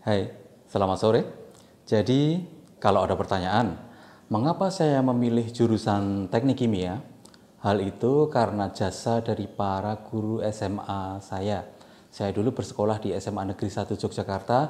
Hai, selamat sore. Jadi, kalau ada pertanyaan, mengapa saya memilih jurusan teknik kimia? Hal itu karena jasa dari para guru SMA saya. Saya dulu bersekolah di SMA Negeri 1 Yogyakarta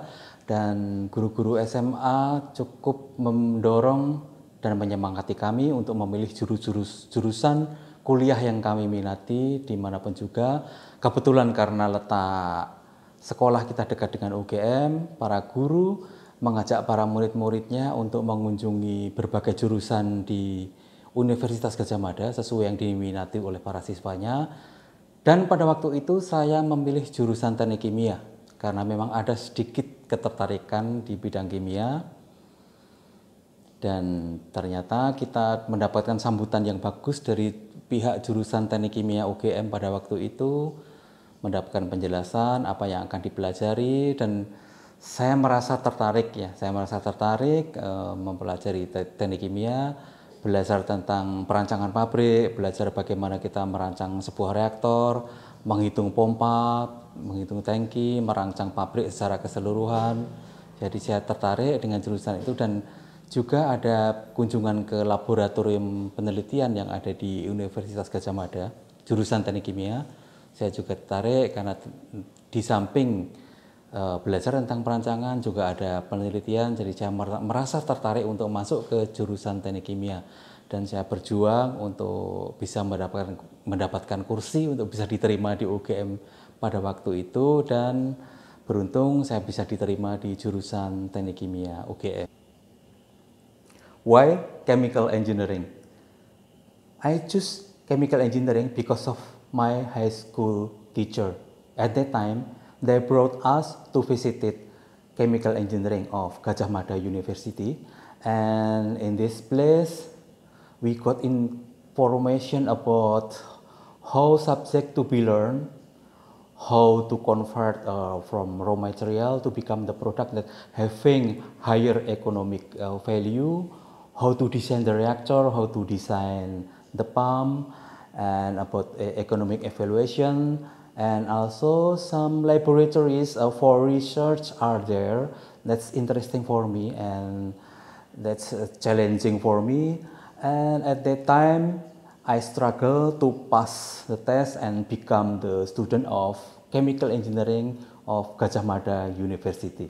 dan guru-guru SMA cukup mendorong dan menyemangati kami untuk memilih jurus-jurus jurusan kuliah yang kami minati dimanapun juga. Kebetulan karena letak Sekolah kita dekat dengan UGM, para guru mengajak para murid-muridnya untuk mengunjungi berbagai jurusan di Universitas Gajah Mada sesuai yang diminati oleh para siswanya. Dan pada waktu itu saya memilih jurusan teknik kimia karena memang ada sedikit ketertarikan di bidang kimia. Dan ternyata kita mendapatkan sambutan yang bagus dari pihak jurusan teknik kimia UGM pada waktu itu mendapatkan penjelasan apa yang akan dipelajari dan saya merasa tertarik ya, saya merasa tertarik e, mempelajari teknik kimia, belajar tentang perancangan pabrik, belajar bagaimana kita merancang sebuah reaktor, menghitung pompa, menghitung tangki, merancang pabrik secara keseluruhan. Jadi saya tertarik dengan jurusan itu dan juga ada kunjungan ke laboratorium penelitian yang ada di Universitas Gajah Mada, jurusan teknik kimia saya juga tertarik karena di samping eh, belajar tentang perancangan juga ada penelitian jadi saya merasa tertarik untuk masuk ke jurusan teknik kimia dan saya berjuang untuk bisa mendapatkan mendapatkan kursi untuk bisa diterima di UGM pada waktu itu dan beruntung saya bisa diterima di jurusan teknik kimia UGM. Why chemical engineering? I choose chemical engineering because of my high school teacher. At that time, they brought us to visit it, chemical engineering of Gajah Mada University. And in this place, we got information about how subject to be learned, how to convert uh, from raw material to become the product that having higher economic uh, value, how to design the reactor, how to design the pump, and about economic evaluation and also some laboratories uh, for research are there that's interesting for me and that's uh, challenging for me and at that time I struggle to pass the test and become the student of chemical engineering of Gajah Mada University.